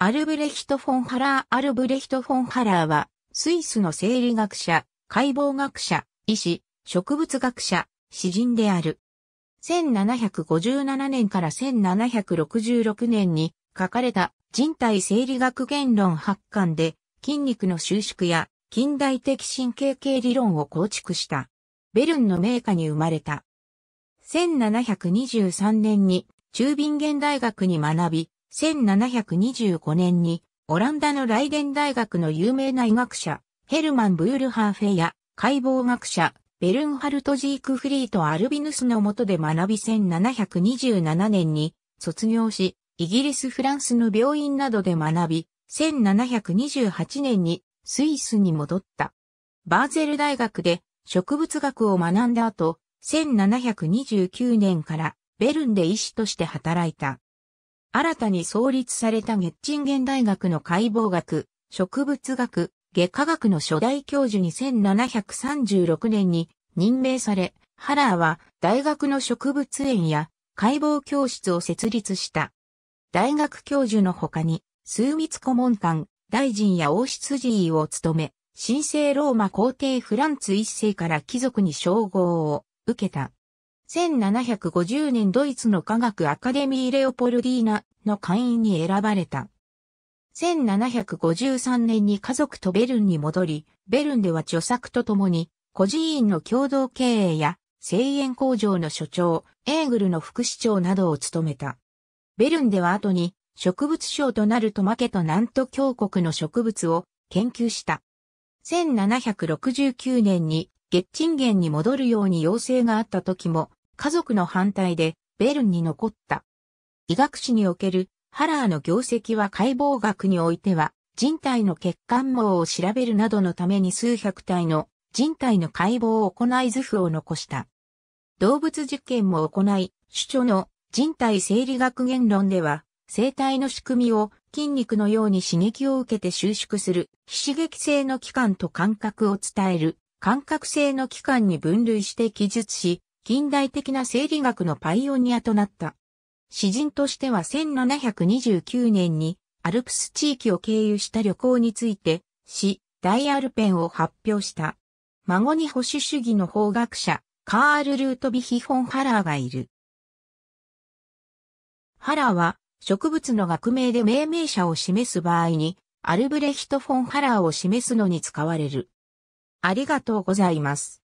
アルブレヒト・フォン・ハラーアルブレヒト・フォン・ハラーは、スイスの生理学者、解剖学者、医師、植物学者、詩人である。1757年から1766年に書かれた人体生理学言論発刊で筋肉の収縮や近代的神経系理論を構築した。ベルンの名家に生まれた。1723年に中ビンゲン大学に学び、1725年にオランダのライデン大学の有名な医学者、ヘルマン・ブールハーフェや解剖学者、ベルンハルト・ジークフリーとアルビヌスの下で学び1727年に卒業し、イギリス・フランスの病院などで学び、1728年にスイスに戻った。バーゼル大学で植物学を学んだ後、1729年からベルンで医師として働いた。新たに創立されたッンゲ現大学の解剖学、植物学、外科学の初代教授に1736年に任命され、ハラーは大学の植物園や解剖教室を設立した。大学教授の他に、数密顧問官、大臣や王室寺医を務め、神聖ローマ皇帝フランツ一世から貴族に称号を受けた。1750年ドイツの科学アカデミーレオポルディーナの会員に選ばれた。1753年に家族とベルンに戻り、ベルンでは著作とともに、孤児院の共同経営や、製塩工場の所長、エーグルの副市長などを務めた。ベルンでは後に、植物省となるトマケと南都峡谷の植物を研究した。1769年に月賃ンに戻るように要請があった時も、家族の反対でベルンに残った。医学史におけるハラーの業績は解剖学においては、人体の血管網を調べるなどのために数百体の人体の解剖を行い図譜を残した。動物実験も行い、主張の人体生理学言論では、生体の仕組みを筋肉のように刺激を受けて収縮する非刺激性の器官と感覚を伝える感覚性の器官に分類して記述し、近代的な生理学のパイオニアとなった。詩人としては1729年にアルプス地域を経由した旅行について、詩、大アルペンを発表した。孫に保守主義の法学者、カール・ルートビヒ・フォン・ハラーがいる。ハラーは、植物の学名で命名者を示す場合に、アルブレヒト・フォン・ハラーを示すのに使われる。ありがとうございます。